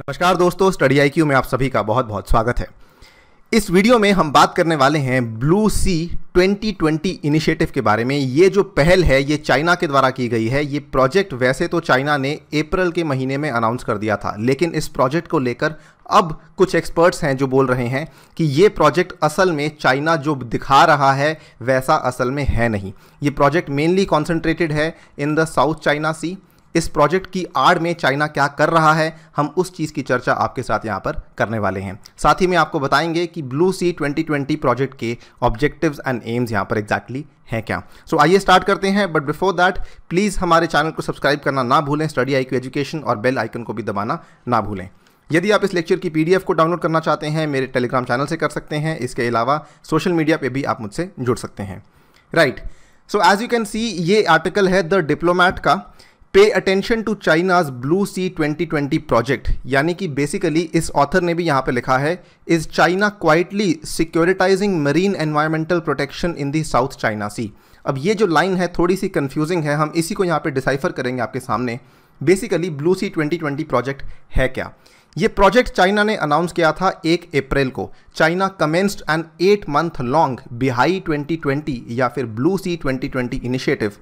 नमस्कार दोस्तों study I Q में आप सभी का बहुत बहुत स्वागत है इस वीडियो में हम बात करने वाले हैं ब्लू सी 2020 इनिशिएटिव के बारे में ये जो पहल है ये चाइना के द्वारा की गई है ये प्रोजेक्ट वैसे तो चाइना ने अप्रैल के महीने में अनाउंस कर दिया था लेकिन इस प्रोजेक्ट को लेकर अब कुछ एक्सपर्ट्स हैं जो बोल रहे हैं कि ये प्रोजेक्ट असल में चाइना जो दिखा रहा है वैसा असल में है नहीं ये प्रोजेक्ट मेनली कॉन्सेंट्रेटेड है in the South China Sea इस प्रोजेक्ट की आड़ में चाइना क्या कर रहा है हम उस चीज़ की चर्चा आपके साथ यहाँ पर करने वाले हैं साथ ही में आपको बताएंगे कि ब्लू सी 2020 प्रोजेक्ट के ऑब्जेक्टिव्स एंड एम्स यहाँ पर एग्जैक्टली हैं क्या सो so, आइए स्टार्ट करते हैं बट बिफोर दैट प्लीज़ हमारे चैनल को सब्सक्राइब करना ना भूलें स्टडी आई एजुकेशन और बेल आइकन को भी दबाना ना भूलें यदि आप इस लेक्चर की पीडीएफ को डाउनलोड करना चाहते हैं मेरे टेलीग्राम चैनल से कर सकते हैं इसके अलावा सोशल मीडिया पे भी आप मुझसे जुड़ सकते हैं right so as you can see ये आर्टिकल है द डिप्लोमैट का pay attention to China's blue sea 2020 project यानी कि बेसिकली इस ऑथर ने भी यहाँ पे लिखा है is China quietly securitising marine environmental protection in the South China Sea अब ये जो लाइन है थोड़ी सी कंफ्यूजिंग है हम इसी को यहाँ पे डिसाइफर करेंगे आपके सामने बेसिकली ब्लू सी 2020 प्रोजेक्ट है क्या ये प्रोजेक्ट चाइना ने अनाउंस किया था एक अप्रैल को China commenced an eight month long बिहाई 2020 या फिर ब्लू सी 2020 इनिशिएटिव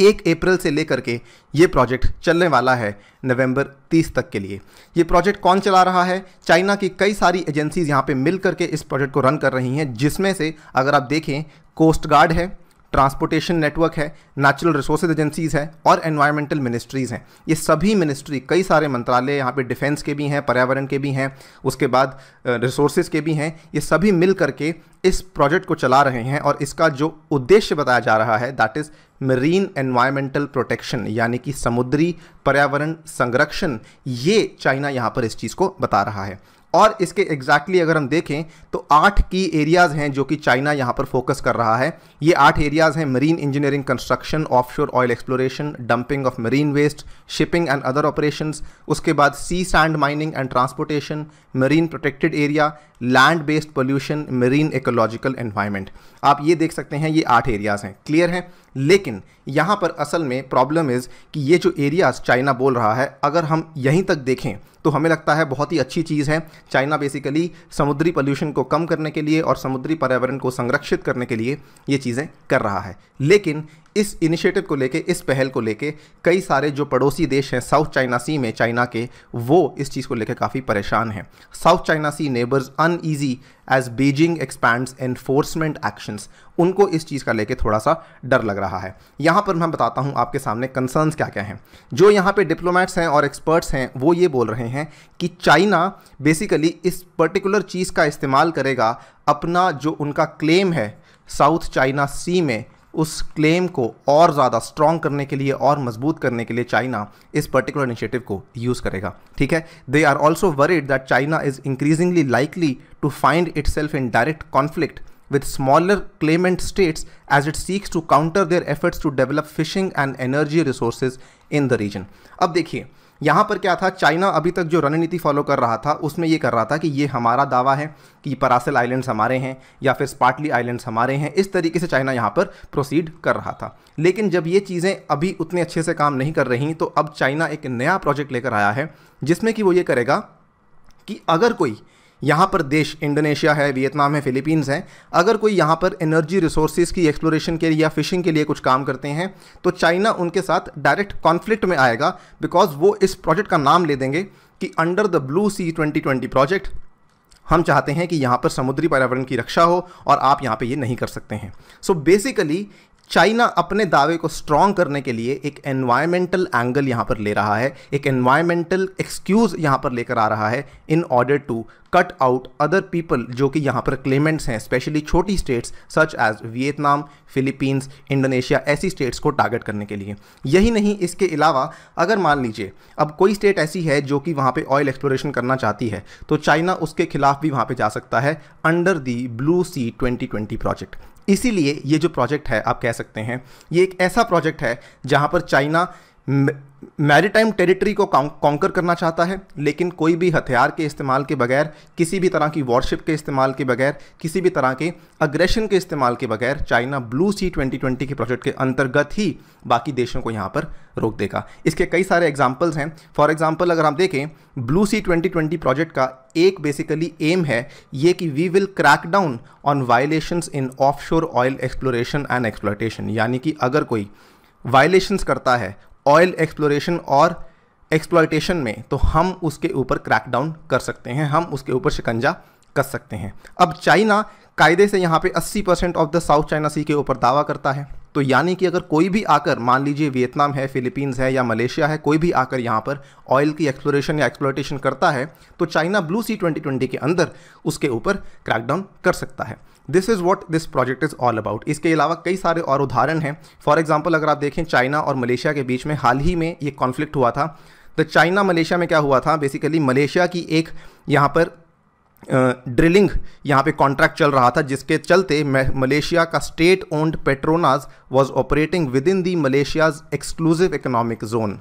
एक अप्रैल से लेकर के ये प्रोजेक्ट चलने वाला है नवंबर 30 तक के लिए ये प्रोजेक्ट कौन चला रहा है चाइना की कई सारी एजेंसीज यहाँ पे मिल करके इस प्रोजेक्ट को रन कर रही हैं जिसमें से अगर आप देखें कोस्ट गार्ड है ट्रांसपोर्टेशन नेटवर्क है नेचुरल रिसोर्स एजेंसीज़ है और एनवायरमेंटल मिनिस्ट्रीज़ हैं ये सभी मिनिस्ट्री कई सारे मंत्रालय यहाँ पे डिफेंस के भी हैं पर्यावरण के भी हैं उसके बाद रिसोर्सेज के भी हैं ये सभी मिल करके इस प्रोजेक्ट को चला रहे हैं और इसका जो उद्देश्य बताया जा रहा है that is marine environmental protection यानी कि समुद्री पर्यावरण संरक्षण ये चाइना यहाँ पर इस चीज़ को बता रहा है और इसके एग्जैक्टली exactly अगर हम देखें तो आठ की एरियाज़ हैं जो कि चाइना यहाँ पर फोकस कर रहा है ये आठ एरियाज़ हैं marine engineering construction offshore oil exploration dumping of marine waste shipping and other operations उसके बाद sea sand mining and transportation marine protected area land based pollution marine ecological environment आप ये देख सकते हैं ये आठ एरियाज़ हैं क्लियर हैं लेकिन यहाँ पर असल में प्रॉब्लम इज़ कि ये जो एरियाज़ चाइना बोल रहा है अगर हम यहीं तक देखें तो हमें लगता है बहुत ही अच्छी चीज़ है चाइना बेसिकली समुद्री पोल्यूशन को कम करने के लिए और समुद्री पर्यावरण को संरक्षित करने के लिए ये चीज़ें कर रहा है लेकिन इस इनिशिएटिव को लेके इस पहल को लेके कई सारे जो पड़ोसी देश हैं साउथ चाइना सी में चाइना के वो इस चीज़ को लेकर काफ़ी परेशान हैं South China Sea neighbours uneasy as Beijing expands enforcement actions उनको इस चीज़ का लेके थोड़ा सा डर लग रहा है यहाँ पर मैं बताता हूँ आपके सामने कंसर्न्स क्या क्या हैं जो यहाँ पे डिप्लोमैट्स हैं और एक्सपर्ट्स हैं वो ये बोल रहे हैं कि चाइना बेसिकली इस पर्टिकुलर चीज़ का इस्तेमाल करेगा अपना जो उनका क्लेम है साउथ चाइना सी में उस क्लेम को और ज़्यादा स्ट्रॉन्ग करने के लिए और मजबूत करने के लिए चाइना इस पर्टिकुलर इनिशिएटिव को यूज़ करेगा ठीक है they are also worried that China is increasingly likely to find itself in direct conflict with smaller claimant states as it seeks to counter their efforts to develop fishing and energy resources in the region अब देखिए यहाँ पर क्या था China अभी तक जो रणनीति फॉलो कर रहा था उसमें ये कर रहा था कि ये हमारा दावा है कि परासिल आइलैंड्स हमारे हैं या फिर स्पार्टली आइलैंड्स हमारे हैं इस तरीके से चाइना यहाँ पर प्रोसीड कर रहा था लेकिन जब ये चीज़ें अभी उतने अच्छे से काम नहीं कर रही तो अब चाइना एक नया प्रोजेक्ट लेकर आया है जिसमें कि वो ये करेगा कि अगर कोई यहाँ पर देश इंडोनेशिया है वियतनाम है फिलीपींस है अगर कोई यहाँ पर एनर्जी रिसोर्सेज की एक्सप्लोरेशन के लिए या फिशिंग के लिए कुछ काम करते हैं तो चाइना उनके साथ डायरेक्ट कॉन्फ्लिक्ट में आएगा बिकॉज वो इस प्रोजेक्ट का नाम ले देंगे कि under the blue sea twenty twenty project हम चाहते हैं कि यहाँ पर समुद्री पर्यावरण की रक्षा हो और आप यहाँ पे ये नहीं कर सकते हैं सो so बेसिकली चाइना अपने दावे को स्ट्रॉन्ग करने के लिए एक एनवायरमेंटल एंगल यहाँ पर ले रहा है एक एनवायरमेंटल एक्सक्यूज़ यहाँ पर लेकर आ रहा है in order to cut out other people जो कि यहाँ पर क्लेमेंट्स हैं स्पेशली छोटी states such as Vietnam Philippines Indonesia ऐसी स्टेट्स को टारगेट करने के लिए यही नहीं इसके अलावा अगर मान लीजिए अब कोई स्टेट ऐसी है जो कि वहाँ पे ऑयल एक्सप्लोरेशन करना चाहती है तो चाइना उसके खिलाफ भी वहाँ पे जा सकता है under the blue sea 2020 project इसीलिए ये जो प्रोजेक्ट है आप कह सकते हैं ये एक ऐसा प्रोजेक्ट है जहाँ पर चाइना मैरिटाइम टेरिटरी को कॉन्कर करना चाहता है लेकिन कोई भी हथियार के इस्तेमाल के बगैर किसी भी तरह की वॉरशिप के इस्तेमाल के बगैर किसी भी तरह के अग्रेशन के इस्तेमाल के बगैर चाइना ब्लू सी 2020 के प्रोजेक्ट के अंतर्गत ही बाकी देशों को यहाँ पर रोक देगा इसके कई सारे एग्जाम्पल्स हैं फॉर एग्जाम्पल अगर हम देखें ब्लू सी ट्वेंटी प्रोजेक्ट का एक बेसिकली एम है ये कि we will crack down on violations in of oil exploration and exploitation यानी कि अगर कोई वायलेशंस करता है ऑयल एक्सप्लोरेशन और एक्सप्लॉयटेशन में तो हम उसके ऊपर क्रैकडाउन कर सकते हैं हम उसके ऊपर शिकंजा कर सकते हैं अब चाइना कायदे से यहाँ पे 80 percent of the South China Sea के ऊपर दावा करता है तो यानी कि अगर कोई भी आकर मान लीजिए वियतनाम है फिलीपींस है या मलेशिया है कोई भी आकर यहाँ पर ऑयल की एक्सप्लोरेशन या एक्सप्लोटेशन करता है तो चाइना ब्लू सी ट्वेंटी के अंदर उसके ऊपर क्रैकडाउन कर सकता है this is what this project is all about इसके अलावा कई सारे और उदाहरण हैं फॉर एग्जाम्पल अगर आप देखें चाइना और मलेशिया के बीच में हाल ही में ये कॉन्फ्लिक्ट हुआ था तो चाइना मलेशिया में क्या हुआ था बेसिकली मलेशिया की एक यहाँ पर ड्रिलिंग यहाँ पे कॉन्ट्रैक्ट चल रहा था जिसके चलते मलेशिया का state owned Petronas was operating within the Malaysia's exclusive economic zone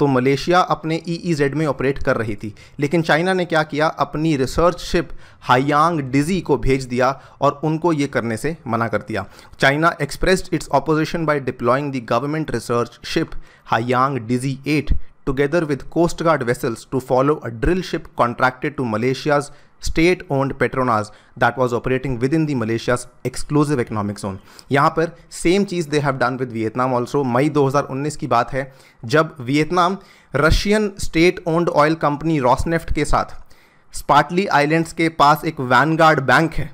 तो मलेशिया अपने ई e e में ऑपरेट कर रही थी लेकिन चाइना ने क्या किया अपनी रिसर्च शिप हायांग डिजी को भेज दिया और उनको ये करने से मना कर दिया China expressed its opposition by deploying the government research ship Haiyang Dizhi eight together with coast guard vessels to follow a drill ship contracted to Malaysia's state owned Petronas that was operating within the Malaysia's exclusive economic zone यहाँ पर same चीज़ they have done with Vietnam also May 2019 की बात है जब Vietnam Russian state owned oil company Rosneft के साथ स्पाटली islands के पास एक वैनगार्ड बैंक है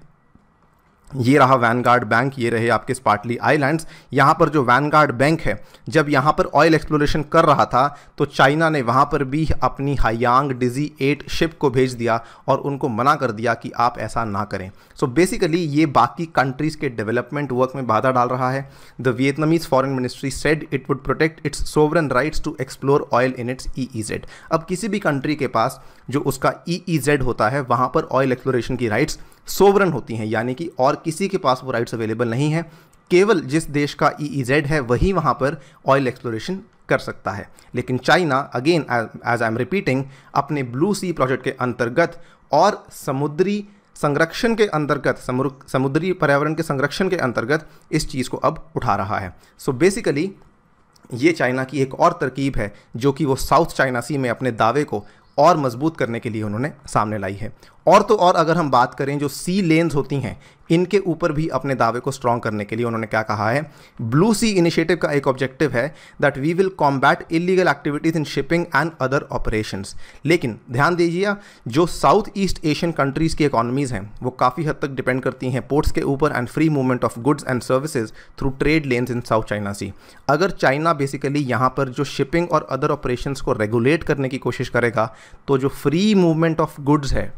ये रहा वैनगार्ड बैंक ये रहे आपके स्पार्टली आइलैंड्स यहाँ पर जो वैनगार्ड बैंक है जब यहाँ पर ऑयल एक्सप्लोरेशन कर रहा था तो चाइना ने वहाँ पर भी अपनी हायांग डिजी एट शिप को भेज दिया और उनको मना कर दिया कि आप ऐसा ना करें सो so बेसिकली ये बाकी कंट्रीज़ के डेवलपमेंट वर्क में बाधा डाल रहा है the Vietnamese foreign ministry said it would protect its sovereign rights to explore oil in its E Z अब किसी भी कंट्री के पास जो उसका ई ई जेड होता है वहाँ पर ऑयल एक्सप्लोरेशन की राइट्स सोवरन होती हैं यानी कि और किसी के पास वो राइट्स अवेलेबल नहीं है केवल जिस देश का ई e e है वही वहाँ पर ऑयल एक्सप्लोरेशन कर सकता है लेकिन China again as I am repeating अपने ब्लू सी प्रोजेक्ट के अंतर्गत और समुद्री संरक्षण के अंतर्गत समुद्री पर्यावरण के संरक्षण के अंतर्गत इस चीज़ को अब उठा रहा है सो so बेसिकली ये चाइना की एक और तरकीब है जो कि वो साउथ चाइना सी में अपने दावे को और मजबूत करने के लिए उन्होंने सामने लाई है और तो और अगर हम बात करें जो सी लेन्स होती हैं इनके ऊपर भी अपने दावे को स्ट्रॉन्ग करने के लिए उन्होंने क्या कहा है ब्लू सी इनिशिएटिव का एक ऑब्जेक्टिव है that we will combat illegal activities in shipping and other operation लेकिन ध्यान दीजिए जो साउथ ईस्ट एशियन कंट्रीज़ की इकोनॉमीज़ हैं वो काफ़ी हद तक डिपेंड करती हैं पोर्ट्स के ऊपर and free movement of goods and services through trade lanes in South China Sea अगर चाइना बेसिकली यहाँ पर जो शिपिंग और अदर ऑपरेशन को रेगुलेट करने की कोशिश करेगा तो जो फ्री मूवमेंट ऑफ गुड्स है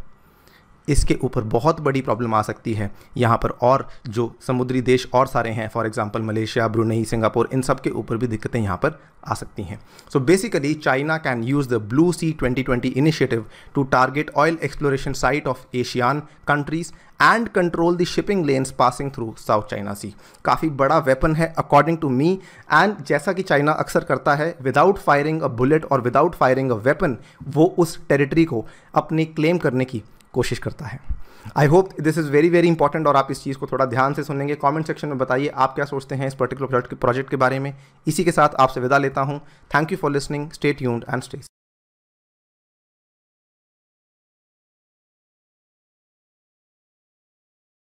इसके ऊपर बहुत बड़ी प्रॉब्लम आ सकती है यहाँ पर और जो समुद्री देश और सारे हैं for example Malaysia Brunei Singapore इन सब के ऊपर भी दिक्कतें यहाँ पर आ सकती हैं so basically China can use the blue sea 2020 initiative to target oil exploration site of ASEAN countries and control the shipping lanes passing through South China Sea काफ़ी बड़ा वेपन है अकॉर्डिंग टू मी एंड जैसा कि China अक्सर करता है without firing a bullet और without firing a weapon वो उस टेरिटरी को अपने क्लेम करने की कोशिश करता है I hope this is very very important और आप इस चीज़ को थोड़ा ध्यान से सुनेंगे कमेंट सेक्शन में बताइए आप क्या सोचते हैं इस पर्टिकुलर प्रोजेक्ट के बारे में इसी के साथ आपसे विदा लेता हूँ thank you for listening stay tuned and stay